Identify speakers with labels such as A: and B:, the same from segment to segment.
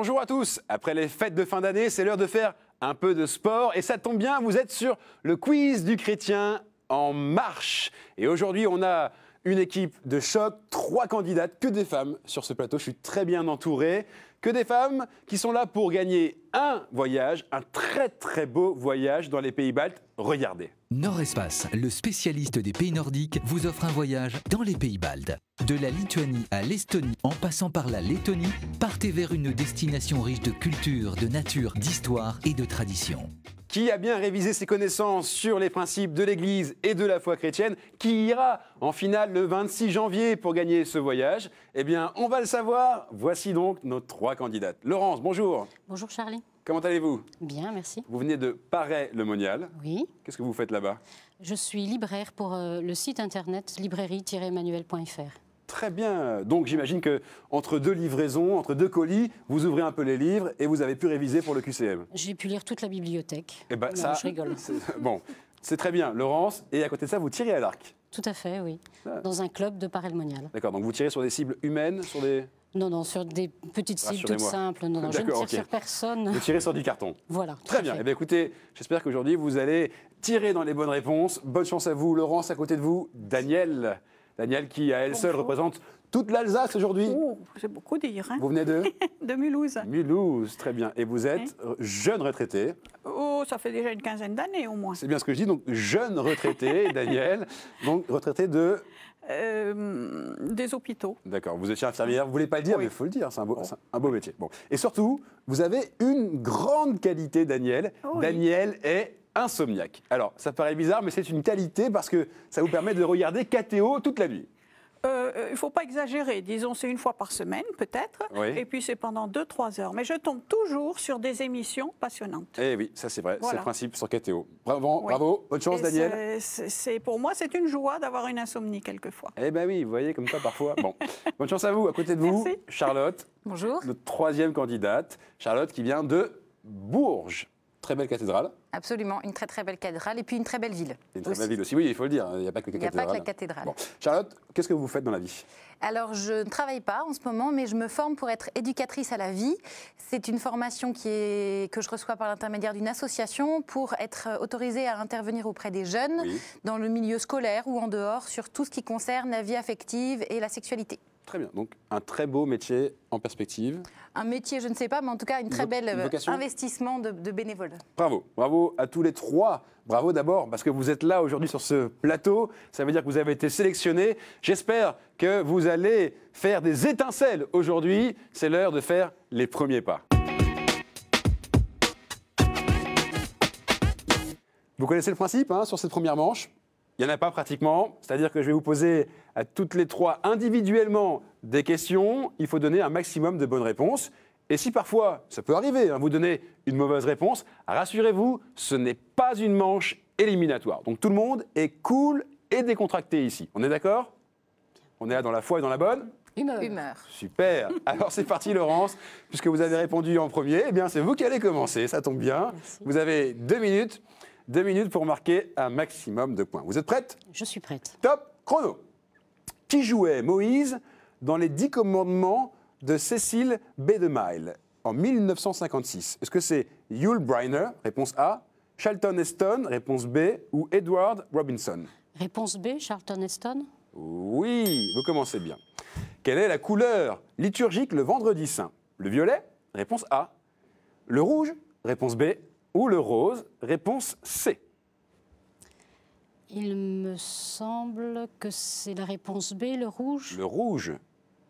A: Bonjour à tous Après les fêtes de fin d'année, c'est l'heure de faire un peu de sport et ça tombe bien, vous êtes sur le quiz du chrétien en marche. Et aujourd'hui, on a une équipe de choc, trois candidates, que des femmes sur ce plateau. Je suis très bien entouré. Que des femmes qui sont là pour gagner un voyage, un très très beau voyage dans les pays baltes. Regardez.
B: « Nordespace, le spécialiste des pays nordiques, vous offre un voyage dans les pays baltes. De la Lituanie à l'Estonie, en passant par la Lettonie, partez vers une destination riche de culture, de nature, d'histoire et de tradition.
A: Qui a bien révisé ses connaissances sur les principes de l'Église et de la foi chrétienne Qui ira en finale le 26 janvier pour gagner ce voyage Eh bien, on va le savoir. Voici donc nos trois candidates. Laurence, bonjour. Bonjour Charlie. Comment allez-vous Bien, merci. Vous venez de Paray-le-Monial. Oui. Qu'est-ce que vous faites là-bas
C: Je suis libraire pour euh, le site internet librairie-emmanuel.fr.
A: Très bien. Donc j'imagine que entre deux livraisons, entre deux colis, vous ouvrez un peu les livres et vous avez pu réviser pour le QCM.
C: J'ai pu lire toute la bibliothèque. Eh
A: ben, ça, je rigole. Bon, c'est très bien, Laurence. Et à côté de ça, vous tirez à l'arc.
C: Tout à fait, oui. Ah. Dans un club de Paray-le-Monial.
A: D'accord. Donc vous tirez sur des cibles humaines, sur des
C: non, non, sur des petites cibles toutes simples. Non, je ne tire sur personne. Vous tirez sur du carton. Voilà.
A: Très eh bien. écoutez, j'espère qu'aujourd'hui, vous allez tirer dans les bonnes réponses. Bonne chance à vous, Laurence, à côté de vous, Daniel. Daniel qui, à elle seule, représente toute l'Alsace aujourd'hui. Oh,
D: j'ai beaucoup dire. Hein.
A: Vous venez de De Mulhouse. Mulhouse, très bien. Et vous êtes jeune retraité.
D: Oh, ça fait déjà une quinzaine d'années au moins. C'est bien
A: ce que je dis, donc jeune retraité, Daniel. Donc retraité de euh, des hôpitaux. D'accord, vous étiez infirmière, vous ne voulez pas le dire, mais il faut le dire, c'est un, beau, métier. Bon. Et surtout, vous avez une grande qualité, Daniel. Oh Daniel est insomniaque. Alors, ça paraît bizarre, mais c'est une qualité parce que ça vous permet de regarder KTO toute la nuit.
D: Euh, euh, il ne faut pas exagérer. Disons, c'est une fois par semaine, peut-être. Et puis, c'est pendant 2-3 heures. Mais je tombe toujours sur des émissions passionnantes.
A: Eh oui, ça, c'est vrai. C'est le principe sur KTO. Bravo, bravo. Bonne chance, Daniel.
D: C'est, pour moi, c'est une joie d'avoir une insomnie, quelquefois.
A: Eh bien, oui, vous voyez, comme ça, parfois. bon. Bonne chance à vous. À côté de vous, Charlotte. Bonjour. Notre troisième candidate. Charlotte qui vient de Bourges. Très belle cathédrale.
B: Absolument, une très très belle cathédrale et puis une très belle ville. une très belle ville
A: aussi, oui, il faut le dire, il n'y a pas que la cathédrale. Charlotte, qu'est-ce que vous faites dans la vie
B: Alors, je ne travaille pas en ce moment, mais je me forme pour être éducatrice à la vie. C'est une formation qui est... que je reçois par l'intermédiaire d'une association pour être autorisée à intervenir auprès des jeunes dans le milieu scolaire ou en dehors sur tout ce qui concerne la vie affective et la sexualité.
A: Très bien. Donc, un très beau métier en perspective. Un
B: métier, je ne sais pas, mais en tout cas, une très belle euh, investissement de, bénévoles.
A: Bravo. Bravo à tous les trois. Bravo d'abord, parce que vous êtes là aujourd'hui sur ce plateau. Ça veut dire que vous avez été sélectionnés. J'espère que vous allez faire des étincelles aujourd'hui. C'est l'heure de faire les premiers pas. Vous connaissez le principe hein, sur cette première manche il n'y en a pas pratiquement. C'est-à-dire que je vais vous poser à toutes les trois individuellement des questions. Il faut donner un maximum de bonnes réponses. Et si parfois, ça peut arriver, hein, vous donnez une mauvaise réponse, rassurez-vous, ce n'est pas une manche éliminatoire. Donc tout le monde est cool et décontracté ici. On est d'accord On est là dans la foi et dans la bonne Humeur. Super. Alors c'est parti Laurence, puisque vous avez répondu en premier, eh bien c'est vous qui allez commencer, ça tombe bien. Vous avez deux minutes deux minutes pour marquer un maximum de points. Vous êtes prête Je suis prête. Top chrono. Qui jouait Moïse dans les Dix Commandements de Cécile B. de Mille en 1956 Est-ce que c'est Yul Brynner, réponse A, Charlton Heston, réponse B, ou Edward Robinson Réponse B, Charlton Heston Oui, vous commencez bien. Quelle est la couleur liturgique le vendredi saint Le violet Réponse A. Le rouge Réponse B ou le rose Réponse C.
C: Il me semble que c'est la réponse
A: B, le rouge. Le rouge.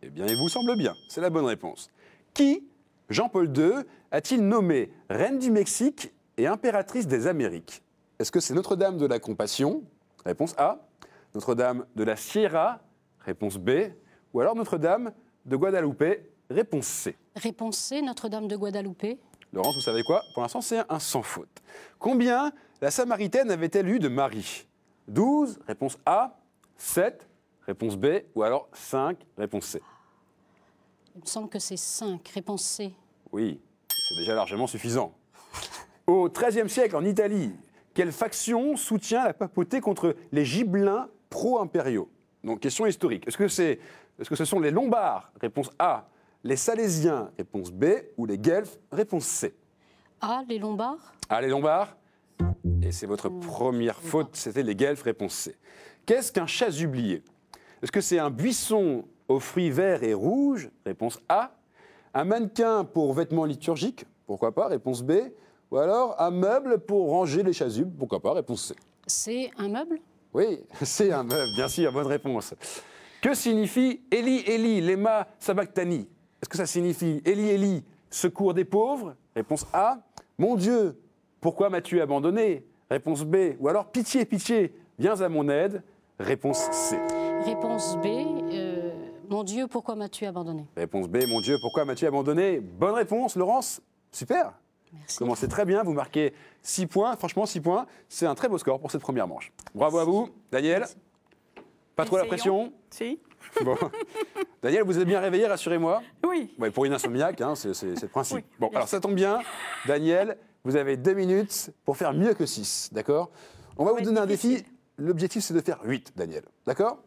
A: Eh bien, il vous semble bien. C'est la bonne réponse. Qui, Jean-Paul II, a-t-il nommé reine du Mexique et impératrice des Amériques Est-ce que c'est Notre-Dame de la Compassion Réponse A. Notre-Dame de la Sierra Réponse B. Ou alors Notre-Dame de Guadalupe Réponse C. Réponse
C: C, Notre-Dame de Guadalupe
A: Laurence, vous savez quoi Pour l'instant, c'est un sans faute. Combien la Samaritaine avait-elle eu de mari 12, réponse A, 7, réponse B, ou alors 5, réponse C.
C: Il me semble que c'est 5, réponse C.
A: Oui, c'est déjà largement suffisant. Au XIIIe siècle, en Italie, quelle faction soutient la papauté contre les gibelins pro-impériaux Donc, question historique. Est-ce que, est -ce que ce sont les Lombards Réponse A. Les Salésiens, réponse B, ou les Guelfes, réponse C.
C: Ah, les Lombards
A: Ah, les Lombards Et c'est votre hmm. première faute, c'était les Guelfes, réponse C. Qu'est-ce qu'un chasublier Est-ce que c'est un buisson aux fruits verts et rouges Réponse A. Un mannequin pour vêtements liturgiques Pourquoi pas Réponse B. Ou alors un meuble pour ranger les chasubles Pourquoi pas Réponse C.
C: C'est un meuble
A: Oui, c'est un meuble, bien sûr, bonne réponse. Que signifie Eli Eli, Lema Sabactani est-ce que ça signifie Eli, Eli, secours des pauvres Réponse A. Mon Dieu, pourquoi m'as-tu abandonné Réponse B. Ou alors Pitié, pitié, viens à mon aide Réponse C. Réponse
C: B. Euh, mon Dieu, pourquoi m'as-tu abandonné
A: Réponse B. Mon Dieu, pourquoi m'as-tu abandonné Bonne réponse, Laurence. Super. Merci. commencez très bien, vous marquez 6 points. Franchement, 6 points, c'est un très beau score pour cette première manche. Bravo à vous, Daniel. Pas trop la pression Si. Daniel, vous êtes bien réveillé, rassurez-moi. Oui. pour une insomniaque, hein, c'est le principe. bon, alors ça tombe bien. Daniel, vous avez deux minutes pour faire mieux que six, d'accord On va vous donner un défi. L'objectif, c'est de faire huit, Daniel. D'accord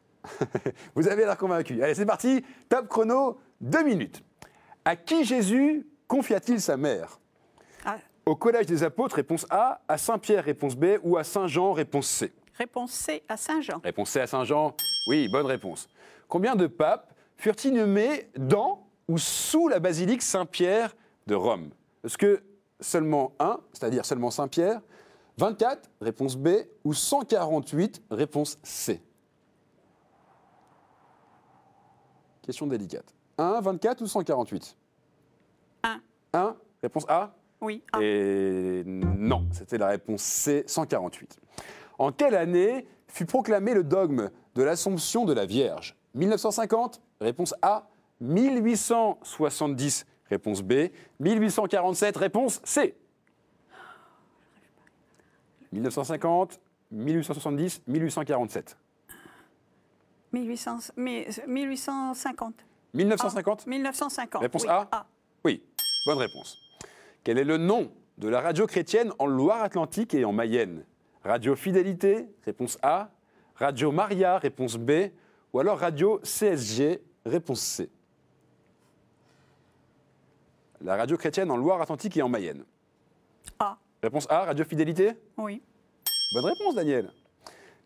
A: Vous avez l'air convaincu. Allez, c'est parti. Top chrono, deux minutes. À qui Jésus confia-t-il sa mère ah. Au Collège des Apôtres, réponse A. À Saint-Pierre, réponse B. Ou à Saint-Jean, réponse C.
D: Réponse C à Saint-Jean.
A: Réponse C à Saint-Jean. Oui, bonne réponse. Combien de papes furent inhumés dans ou sous la basilique Saint-Pierre de Rome Est-ce que seulement un, c'est-à-dire seulement Saint-Pierre 24, réponse B, ou 148, réponse C Question délicate. 1, 24 ou 148 1. 1, réponse A Oui. Et non, c'était la réponse C, 148. En quelle année fut proclamé le dogme de l'Assomption de la Vierge 1950 Réponse A. 1870 Réponse B. 1847 Réponse C. 1950, 1870, 1847. 1850. 1950
D: 1950.
A: Réponse A ah. Oui, bonne réponse. Quel est le nom de la radio chrétienne en Loire-Atlantique et en Mayenne Radio Fidélité, réponse A. Radio Maria, réponse B. Ou alors Radio CSG, réponse C. La radio chrétienne en Loire-Atlantique et en Mayenne. A. Réponse A, Radio Fidélité Oui. Bonne réponse, Daniel.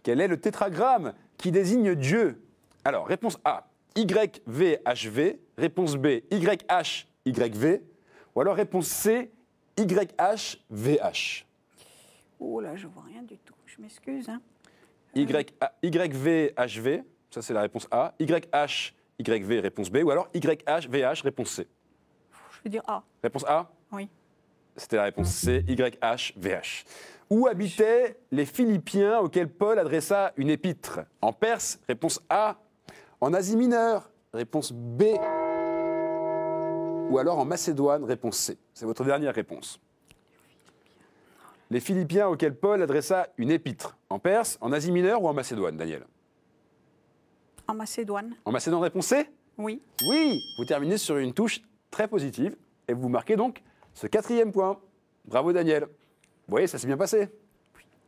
A: Quel est le tétragramme qui désigne Dieu Alors, réponse A, YVHV. Réponse B, YHYV. Ou alors réponse C, YHVH. Oh là, je vois rien du tout. Je m'excuse. Hein. YVHV, ça c'est la réponse A. YH, YV, réponse B. Ou alors YHVH, réponse C. Je veux dire A. Réponse A Oui. C'était la réponse C, YHVH. Où habitaient les Philippiens auxquels Paul adressa une épître En Perse, réponse A. En Asie mineure, réponse B. Ou alors en Macédoine, réponse C. C'est votre dernière réponse les Philippiens auxquels Paul adressa une épître En Perse, en Asie mineure ou en Macédoine, Daniel
D: En Macédoine.
A: En Macédoine, réponse Oui. Oui Vous terminez sur une touche très positive et vous marquez donc ce quatrième point. Bravo, Daniel. Vous voyez, ça s'est bien passé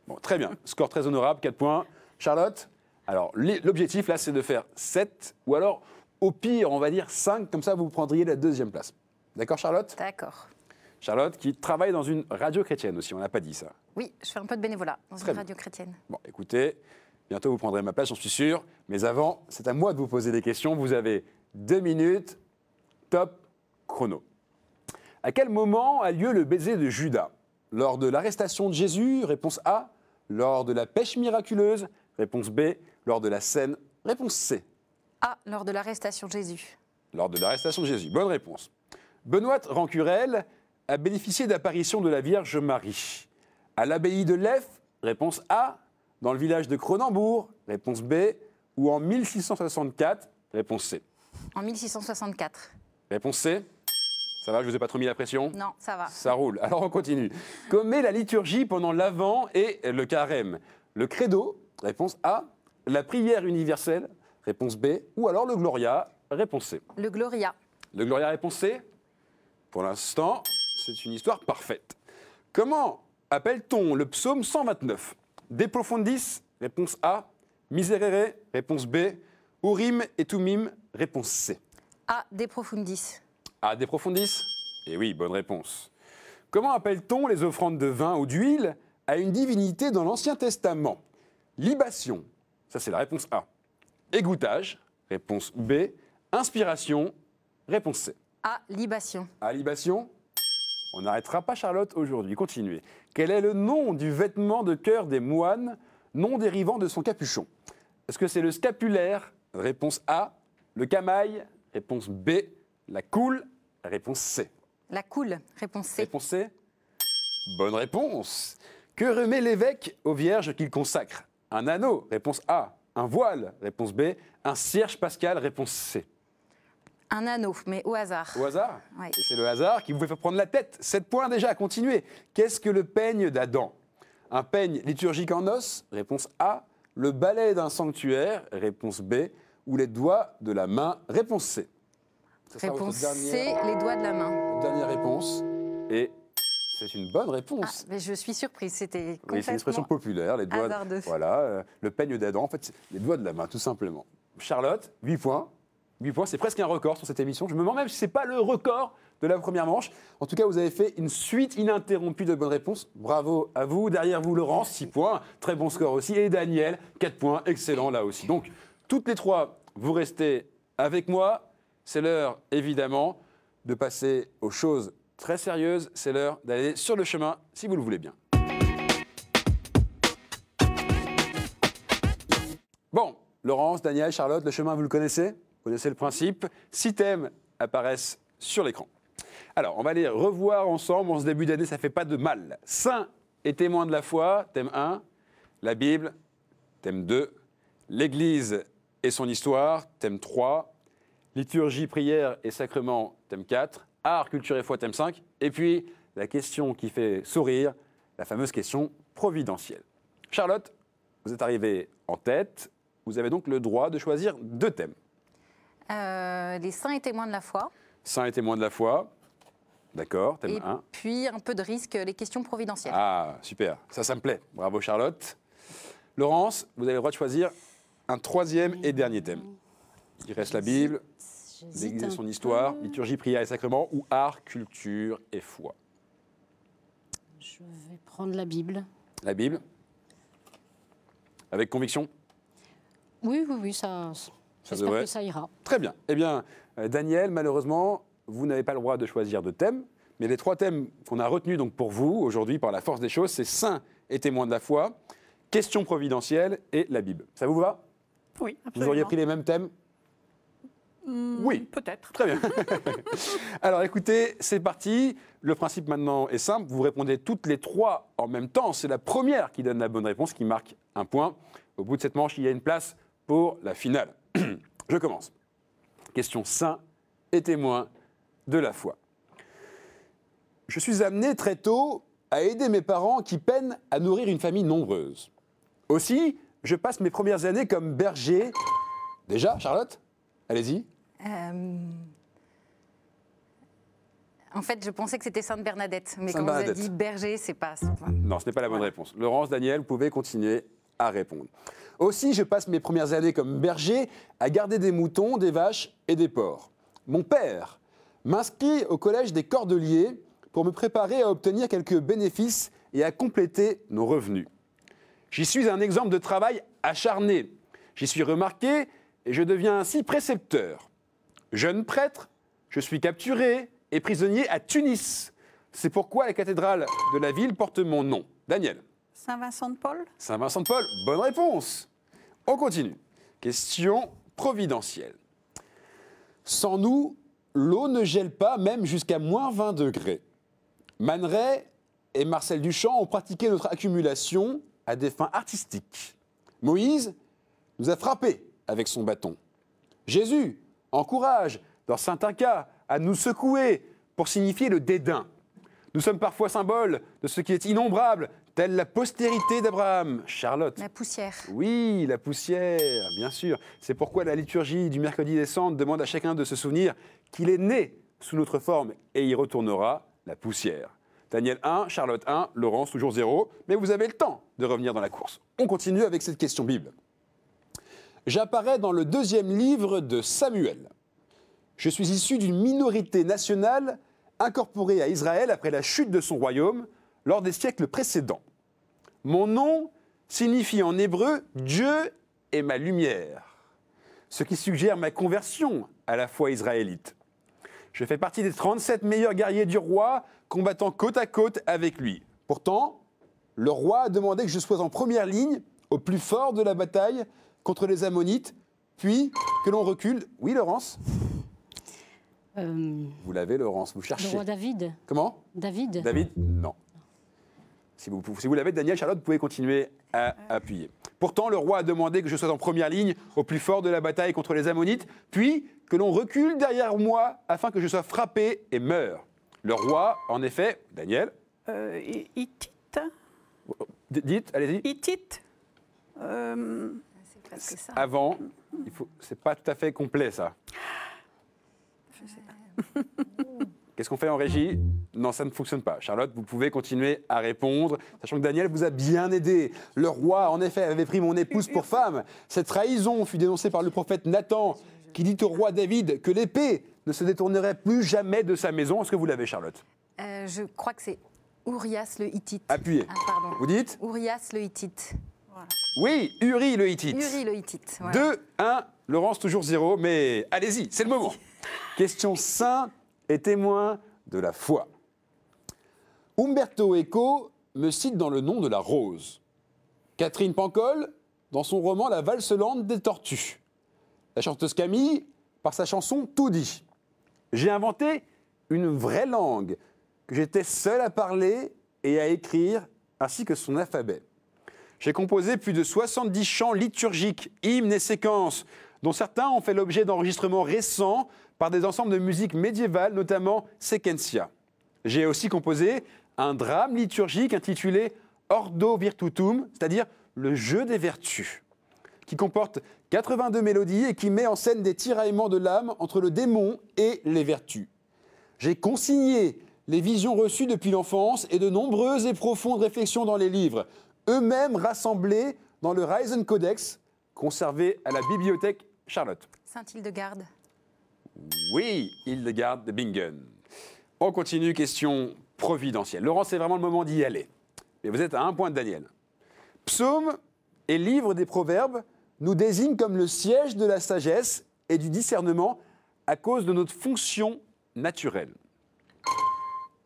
A: Bon, très bien. Score très honorable, 4 points. Charlotte alors, l'objectif, là, c'est de faire 7 ou alors, au pire, on va dire 5, comme ça, vous prendriez la deuxième place. D'accord, Charlotte D'accord. Charlotte, qui travaille dans une radio chrétienne aussi, on n'a pas dit ça.
B: Oui, je fais un peu de bénévolat dans une radio chrétienne.
A: Bon, écoutez, bientôt vous prendrez ma place, j'en suis sûr. Mais avant, c'est à moi de vous poser des questions. Vous avez deux minutes, top chrono. À quel moment a lieu le baiser de Judas Lors de l'arrestation de Jésus Réponse A. Lors de la pêche miraculeuse Réponse B. Lors de la scène Réponse C.
B: A. Lors de l'arrestation de Jésus.
A: Lors de l'arrestation de Jésus. Bonne réponse. Benoît Rancurel a bénéficié d'apparition de la Vierge Marie À l'abbaye de L'eff, réponse A. Dans le village de Cronenbourg, réponse B. Ou en 1664, réponse C.
B: En 1664.
A: Réponse C. Ça va, je vous ai pas trop mis la pression Non, ça va. Ça roule. Alors on continue. Commet la liturgie pendant l'Avent et le Carême Le Credo, réponse A. La prière universelle, réponse B. Ou alors le Gloria, réponse C. Le Gloria. Le Gloria, réponse C. Pour l'instant, c'est une histoire parfaite. Comment appelle-t-on le psaume 129 De profundis, réponse A. Miserere, réponse B. Urim et Tumim, réponse C.
B: A. De profundis.
A: A. De profundis Eh oui, bonne réponse. Comment appelle-t-on les offrandes de vin ou d'huile à une divinité dans l'Ancien Testament Libation, ça c'est la réponse A. Égouttage, réponse B. Inspiration, réponse C.
B: A. Libation.
A: A. Libation on n'arrêtera pas Charlotte aujourd'hui. Continuez. Quel est le nom du vêtement de cœur des moines, non dérivant de son capuchon Est-ce que c'est le scapulaire Réponse A. Le camail Réponse B. La coule Réponse C. La coule Réponse C. Réponse C Bonne réponse. Que remet l'évêque aux vierges qu'il consacre Un anneau Réponse A. Un voile Réponse B. Un cierge pascal Réponse C.
B: Un anneau, mais au hasard.
A: Au hasard Oui. Et c'est le hasard qui vous fait prendre la tête. Sept points déjà, continuez. Qu'est-ce que le peigne d'Adam Un peigne liturgique en os Réponse A. Le balai d'un sanctuaire Réponse B. Ou les doigts de la main Réponse C.
B: réponse C, les doigts de la main. Dernière réponse.
A: Et c'est une bonne réponse.
B: Ah, mais je suis surprise, c'était complètement. c'est une expression
A: populaire, les doigts. Voilà, euh, le peigne d'Adam, en fait, les doigts de la main, tout simplement. Charlotte, 8 points. 8 points, c'est presque un record sur cette émission. Je me demande même si n'est pas le record de la première manche. En tout cas, vous avez fait une suite ininterrompue de bonnes réponses. Bravo à vous. Derrière vous, Laurent, 6 points, très bon score aussi. Et Daniel, 4 points, excellent là aussi. Donc, toutes les trois, vous restez avec moi. C'est l'heure, évidemment, de passer aux choses très sérieuses. C'est l'heure d'aller sur le chemin, si vous le voulez bien. Bon, Laurence, Daniel, Charlotte, le chemin, vous le connaissez vous connaissez le principe. Six thèmes apparaissent sur l'écran. Alors, on va les revoir ensemble. En ce début d'année, ça fait pas de mal. Saint et témoin de la foi, thème 1. La Bible, thème 2. L'Église et son histoire, thème 3. Liturgie, prière et sacrement, thème 4. Art, culture et foi, thème 5. Et puis, la question qui fait sourire, la fameuse question providentielle. Charlotte, vous êtes arrivée en tête. Vous avez donc le droit de choisir deux thèmes.
B: Euh, les saints et témoins de la foi.
A: Saints et témoins de la foi. D'accord, thème Et
B: puis un peu de risque, les questions providentielles.
A: Ah, super. Ça, ça me plaît. Bravo, Charlotte. Laurence, vous avez le droit de choisir un troisième et dernier thème. Il reste la Bible, l'Église et son histoire, liturgie, prière et sacrement, ou art, culture et foi.
C: Je vais prendre la Bible.
A: La Bible Avec conviction
C: Oui, oui, oui, ça ça ira.
A: Très bien. Eh bien, euh, Daniel, malheureusement, vous n'avez pas le droit de choisir de thème, mais les trois thèmes qu'on a retenus donc pour vous aujourd'hui par la force des choses, c'est Saint » et Témoin de la foi, question providentielle et la Bible. Ça vous va Oui, absolument. Vous auriez pris les mêmes thèmes hmm, oui. Peut-être. Très bien. Alors écoutez, c'est parti. Le principe maintenant est simple. Vous répondez toutes les trois en même temps. C'est la première qui donne la bonne réponse, qui marque un point. Au bout de cette manche, il y a une place pour la finale. Je commence. Question saint et témoin de la foi. Je suis amené très tôt à aider mes parents qui peinent à nourrir une famille nombreuse. Aussi, je passe mes premières années comme berger. Déjà, Charlotte Allez-y.
B: Euh, en fait, je pensais que c'était Sainte Bernadette, mais comme quand vous avez dit berger, c'est pas.
A: Non, ce n'est pas la bonne réponse. Laurence, Daniel, vous pouvez continuer à répondre. Aussi, je passe mes premières années comme berger à garder des moutons, des vaches et des porcs. Mon père m'inscrit au collège des Cordeliers pour me préparer à obtenir quelques bénéfices et à compléter nos revenus. J'y suis un exemple de travail acharné. J'y suis remarqué et je deviens ainsi précepteur. Jeune prêtre, je suis capturé et prisonnier à Tunis. C'est pourquoi la cathédrale de la ville porte mon nom. Daniel.
D: Saint-Vincent de Paul
A: Saint-Vincent de Paul, bonne réponse on continue. Question providentielle. Sans nous, l'eau ne gèle pas même jusqu'à moins 20 degrés. Manet et Marcel Duchamp ont pratiqué notre accumulation à des fins artistiques. Moïse nous a frappés avec son bâton. Jésus encourage, dans certains cas, à nous secouer pour signifier le dédain. Nous sommes parfois symboles de ce qui est innombrable, Telle la postérité d'Abraham, Charlotte. La poussière. Oui, la poussière, bien sûr. C'est pourquoi la liturgie du mercredi décembre demande à chacun de se souvenir qu'il est né sous notre forme et y retournera la poussière. Daniel 1, Charlotte 1, Laurence toujours 0, mais vous avez le temps de revenir dans la course. On continue avec cette question Bible. J'apparais dans le deuxième livre de Samuel. Je suis issu d'une minorité nationale incorporée à Israël après la chute de son royaume lors des siècles précédents. Mon nom signifie en hébreu Dieu et « ma lumière, ce qui suggère ma conversion à la foi israélite. Je fais partie des 37 meilleurs guerriers du roi, combattant côte à côte avec lui. Pourtant, le roi a demandé que je sois en première ligne, au plus fort de la bataille, contre les Ammonites, puis que l'on recule. Oui, Laurence euh, Vous l'avez, Laurence, vous cherchez. Le roi David. Comment
C: David David
A: Non. Si vous, l'avez, Daniel, Charlotte, vous pouvez continuer à appuyer. Pourtant, le roi a demandé que je sois en première ligne au plus fort de la bataille contre les Ammonites, puis que l'on recule derrière moi afin que je sois frappé et meure. Le roi, en effet, Daniel. Euh, dit. Dites, allez-y. Il euh... Avant, il faut, c'est pas tout à fait complet ça.
D: Je sais
A: oh. Qu'est-ce qu'on fait en régie Non, ça ne fonctionne pas. Charlotte, vous pouvez continuer à répondre, sachant que Daniel vous a bien aidé. Le roi, en effet, avait pris mon épouse pour femme. Cette trahison fut dénoncée par le prophète Nathan, qui dit au roi David que l'épée ne se détournerait plus jamais de sa maison. Est-ce que vous l'avez, Charlotte
B: euh, Je crois que c'est Urias le Hittite.
A: Appuyez. Ah, vous dites
B: Urias le Hittite.
A: Oui, Uri le Hittite. Uri le
B: Hittite. Voilà. 2,
A: 1, Laurence toujours 0, mais allez-y, c'est le moment. Question 5 et témoin de la foi. Umberto Eco me cite dans Le nom de la rose. Catherine Pancol dans son roman La valse lente des tortues. La chanteuse Camille par sa chanson Tout dit. J'ai inventé une vraie langue que j'étais seul à parler et à écrire, ainsi que son alphabet. J'ai composé plus de 70 chants liturgiques, hymnes et séquences dont certains ont fait l'objet d'enregistrements récents par des ensembles de musique médiévale, notamment Sequentia. J'ai aussi composé un drame liturgique intitulé Ordo Virtutum, c'est-à-dire le jeu des vertus, qui comporte 82 mélodies et qui met en scène des tiraillements de l'âme entre le démon et les vertus. J'ai consigné les visions reçues depuis l'enfance et de nombreuses et profondes réflexions dans les livres, eux-mêmes rassemblés dans le Ryzen Codex, conservé à la bibliothèque Charlotte.
B: Saint-Hildegarde.
A: Oui, Hildegarde de Bingen. On continue, question providentielle. Laurent, c'est vraiment le moment d'y aller. Mais vous êtes à un point de Daniel. Psaume et livre des proverbes nous désignent comme le siège de la sagesse et du discernement à cause de notre fonction naturelle.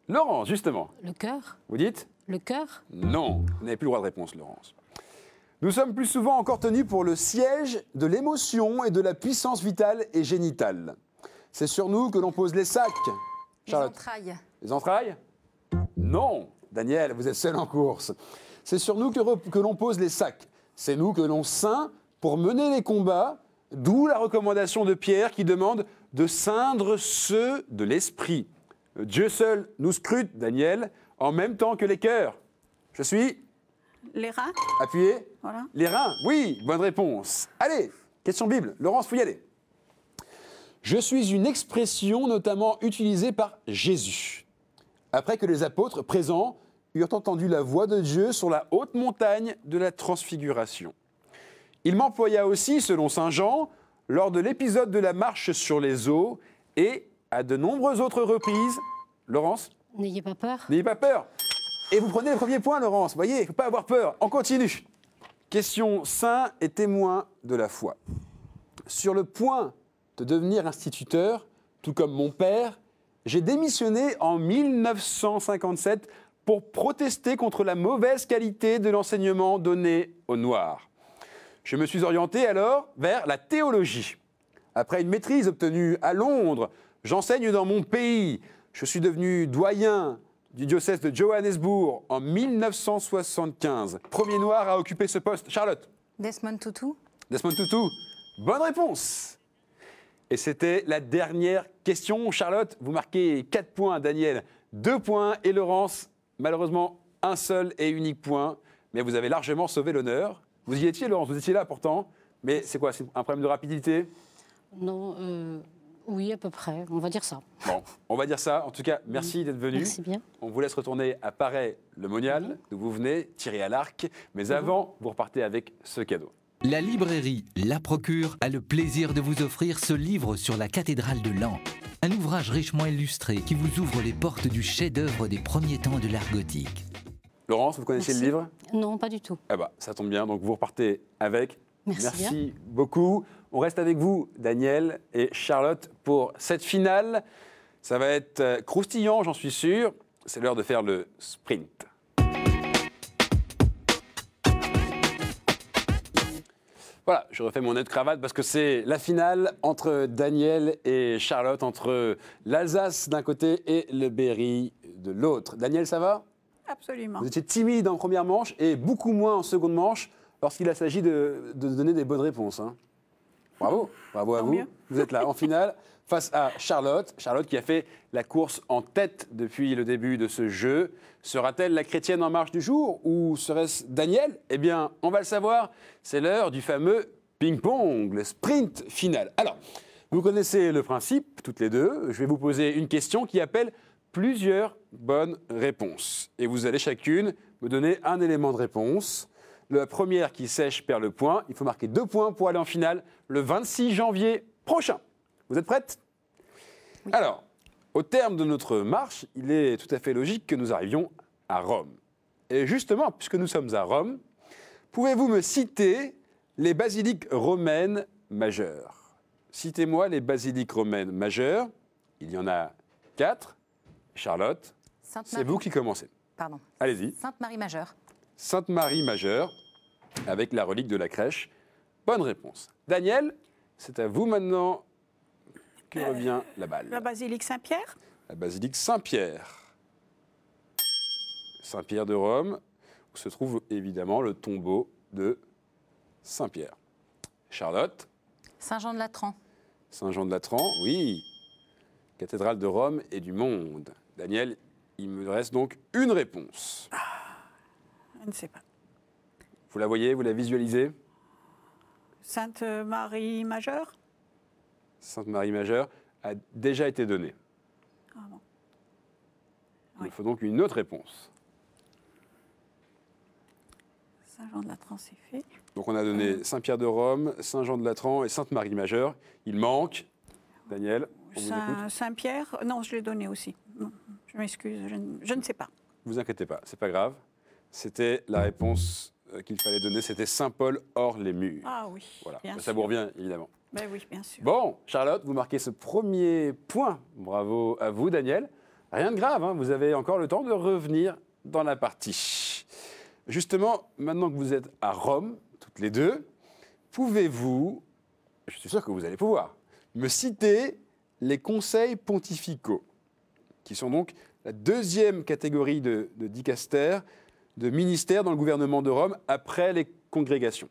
A: Laurence, justement. Le cœur Vous dites Le cœur Non, vous n'avez plus le droit de réponse, Laurence. Nous sommes plus souvent encore tenus pour le siège de l'émotion et de la puissance vitale et génitale. C'est sur nous que l'on pose les sacs. Charlotte. Les entrailles. Les entrailles Non, Daniel, vous êtes seul en course. C'est sur nous que, que l'on pose les sacs. C'est nous que l'on ceint pour mener les combats, d'où la recommandation de Pierre qui demande de ceindre ceux de l'esprit. Euh, Dieu seul nous scrute, Daniel, en même temps que les cœurs. Je suis les reins. Appuyez. Les reins, oui, bonne réponse. Allez, question Bible. Laurence, faut y aller. Je suis une expression notamment utilisée par Jésus. Après que les apôtres présents eurent entendu la voix de Dieu sur la haute montagne de la transfiguration. Il m'employa aussi, selon Saint Jean, lors de l'épisode de la marche sur les eaux et à de nombreuses autres reprises. Laurence N'ayez pas peur. N'ayez pas peur. Et vous prenez le premier point, Laurence. Vous voyez, il ne faut pas avoir peur. On continue. Question saint et témoin de la foi. Sur le point de devenir instituteur, tout comme mon père, j'ai démissionné en 1957 pour protester contre la mauvaise qualité de l'enseignement donné aux Noirs. Je me suis orienté alors vers la théologie. Après une maîtrise obtenue à Londres, j'enseigne dans mon pays. Je suis devenu doyen du diocèse de Johannesburg en 1975. Premier noir à occuper ce poste. Charlotte
B: Desmond Tutu.
A: Desmond Tutu. Bonne réponse. Et c'était la dernière question. Charlotte, vous marquez 4 points. Daniel, 2 points. Et Laurence, malheureusement, un seul et unique point. Mais vous avez largement sauvé l'honneur. Vous y étiez, Laurence, vous étiez là pourtant. Mais c'est quoi C'est un problème de rapidité
C: Non. Euh... Oui, à peu près, on va dire ça.
A: Bon, on va dire ça. En tout cas, merci d'être venu. Merci bien. On vous laisse retourner à Paris le Monial, vous venez, tirer à l'arc. Mais mhm. avant, vous repartez avec ce cadeau.
B: La librairie La Procure a le plaisir de vous offrir ce livre sur la cathédrale de Lens. Un ouvrage richement illustré qui vous ouvre les portes du chef-d'œuvre des premiers temps de l'art gothique.
A: Laurence, vous connaissez le livre Non, pas du tout. Ah bah, ça tombe bien. Donc vous repartez avec Hein. Merci, beaucoup. On reste avec vous, Daniel et Charlotte, pour cette finale. Ça va être euh, croustillant, j'en suis sûr. C'est l'heure de faire le sprint. Voilà, je refais mon nœud de cravate parce que c'est la finale entre Daniel et Charlotte, entre l'Alsace d'un côté et le Berry de l'autre. Daniel, ça va
D: Absolument. Vous étiez
A: timide en première manche et beaucoup moins en seconde manche lorsqu'il s'agit de, donner des bonnes réponses. Hein. Bravo, bravo à vous. Vous êtes là en finale face à Charlotte. Charlotte qui a fait la course en tête depuis le début de ce jeu. Sera-t-elle la chrétienne en marche du jour ou serait-ce Daniel Eh bien, on va le savoir. C'est l'heure du fameux ping-pong, le sprint final. Alors, vous connaissez le principe, toutes les deux. Je vais vous poser une question qui appelle plusieurs bonnes réponses. Et vous allez chacune me donner un élément de réponse. La première qui sèche perd le point. Il faut marquer deux points pour aller en finale le 26 janvier prochain. Vous êtes prête Alors, au terme de notre marche, il est tout à fait logique que nous arrivions à Rome. Et justement, puisque nous sommes à Rome, pouvez-vous me citer les basiliques romaines majeures Citez-moi les basiliques romaines majeures. Il y en a quatre. Charlotte, c'est vous qui commencez. Pardon. Allez-y.
B: Sainte-Marie majeure.
A: Sainte-Marie majeure, avec la relique de la crèche. Bonne réponse. Daniel, c'est à vous maintenant que euh, revient la balle.
D: La basilique Saint-Pierre
A: La basilique Saint-Pierre. Saint-Pierre de Rome, où se trouve évidemment le tombeau de Saint-Pierre. Charlotte
B: Saint-Jean de Latran.
A: Saint-Jean de Latran, oui. Cathédrale de Rome et du monde. Daniel, il me reste donc une réponse. Ah, je ne sais pas. Vous la voyez, vous la visualisez
D: Sainte Marie Majeure
A: Sainte Marie Majeure a déjà été donnée. Ah Il faut donc une autre réponse. Saint Jean de Latran, c'est fait. Donc on a donné euh. Saint Pierre de Rome, Saint Jean de Latran et Sainte Marie Majeure. Il manque, Daniel.
D: Saint, Pierre, non, je l'ai donné aussi. Je m'excuse, je, je, ne sais pas.
A: Vous inquiétez pas, c'est pas grave. C'était la réponse euh, qu'il fallait donner, c'était Saint-Paul hors les murs. Ah oui. Voilà. Bien ça vous revient, évidemment. Ben oui, bien sûr. Bon, Charlotte, vous marquez ce premier point. Bravo à vous, Daniel. Rien de grave, hein. vous avez encore le temps de revenir dans la partie. Justement, maintenant que vous êtes à Rome, toutes les deux, pouvez-vous, je suis sûr que vous allez pouvoir, me citer les conseils pontificaux, qui sont donc la deuxième catégorie de, de dicastères de ministères dans le gouvernement de Rome après les congrégations,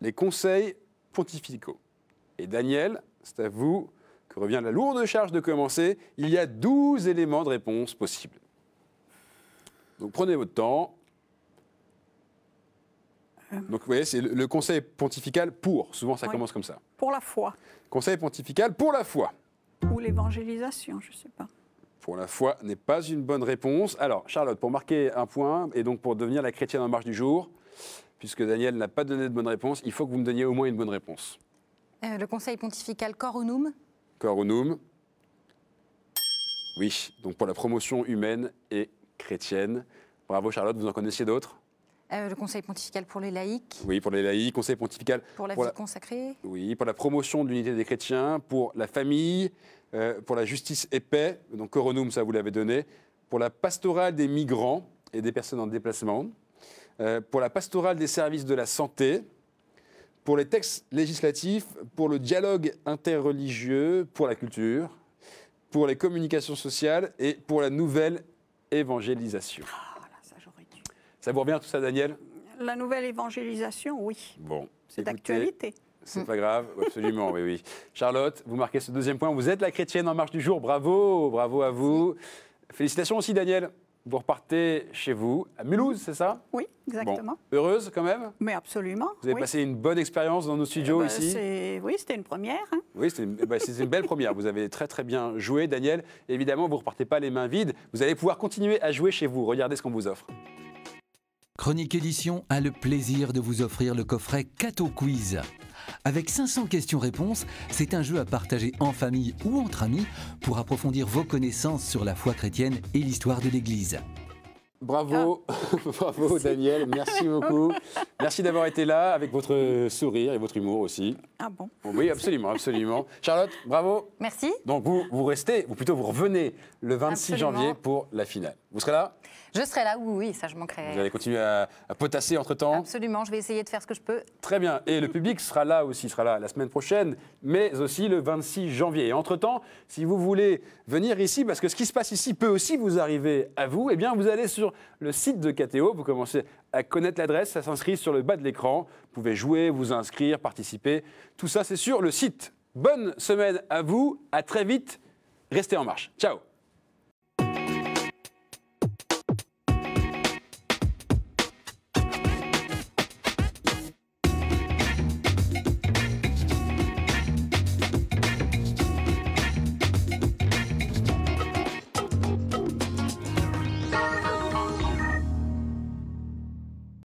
A: les conseils pontificaux. Et Daniel, c'est à vous que revient la lourde charge de commencer. Il y a 12 éléments de réponse possibles. Donc prenez votre temps. Donc vous voyez, c'est le conseil pontifical pour. Souvent, ça commence comme ça. Pour la foi. Conseil pontifical pour la foi.
D: Ou l'évangélisation, je ne sais pas
A: pour la foi n'est pas une bonne réponse. Alors, Charlotte, pour marquer un point et donc pour devenir la chrétienne en marche du jour, puisque Daniel n'a pas donné de bonne réponse, il faut que vous me donniez au moins une bonne réponse.
B: Euh, le conseil pontifical Corunum
A: Corunum. Oui, donc pour la promotion humaine et chrétienne. Bravo Charlotte, vous en connaissiez d'autres
B: euh, le Conseil pontifical pour les laïcs.
A: Oui, pour les laïcs, Conseil pontifical pour la vie consacrée. Oui, pour la promotion de l'unité des chrétiens, pour la famille, euh, pour la justice et paix, donc Coronum, ça vous l'avez donné, pour la pastorale des migrants et des personnes en déplacement, euh, pour la pastorale des services de la santé, pour les textes législatifs, pour le dialogue interreligieux, pour la culture, pour les communications sociales et pour la nouvelle évangélisation. Ah, ça, vous revient tout ça, Daniel
D: La nouvelle évangélisation, oui.
A: Bon. C'est d'actualité. C'est pas grave, absolument, oui, oui. Charlotte, vous marquez ce deuxième point. Vous êtes la chrétienne en marche du jour. Bravo, bravo à vous. Félicitations aussi, Daniel. Vous repartez chez vous, à Mulhouse, c'est ça Oui, exactement. Heureuse quand même
D: Mais absolument. Vous avez passé
A: une bonne expérience dans nos studios eh ben, ici
D: Oui, c'était une première.
A: Hein. Oui, c'était une... Eh ben, une... belle première. Vous avez très très bien joué, Daniel. Évidemment, vous ne repartez pas les mains vides. Vous allez pouvoir continuer à jouer chez vous. Regardez ce qu'on vous offre. Chronique Édition a
B: le plaisir de vous offrir le coffret Cato Quiz. Avec 500 questions-réponses, c'est un jeu à partager en famille ou entre amis pour approfondir vos connaissances sur la foi chrétienne et l'histoire de l'Église.
A: Bravo, ah. bravo Daniel, merci beaucoup. merci d'avoir été là avec votre sourire et votre humour aussi. Ah bon Oui, absolument, absolument. Charlotte, bravo. Merci. Donc vous, vous restez, ou plutôt vous revenez le 26 janvier pour la finale. Vous serez là
B: Je serai là, oui, oui, ça je manquerai. Vous
A: allez continuer à, potasser entre-temps
B: Absolument, je vais essayer de faire ce que je peux.
A: Très bien. Et le public sera là aussi, sera là la semaine prochaine, mais aussi le 26 janvier. entre-temps, si vous voulez venir ici, parce que ce qui se passe ici peut aussi vous arriver à vous, eh bien vous allez sur le site de KTO, vous commencez à connaître l'adresse, ça s'inscrit sur le bas de l'écran. Vous pouvez jouer, vous inscrire, participer. Tout ça, c'est sur le site. Bonne semaine à vous, à très vite. Restez en marche. Ciao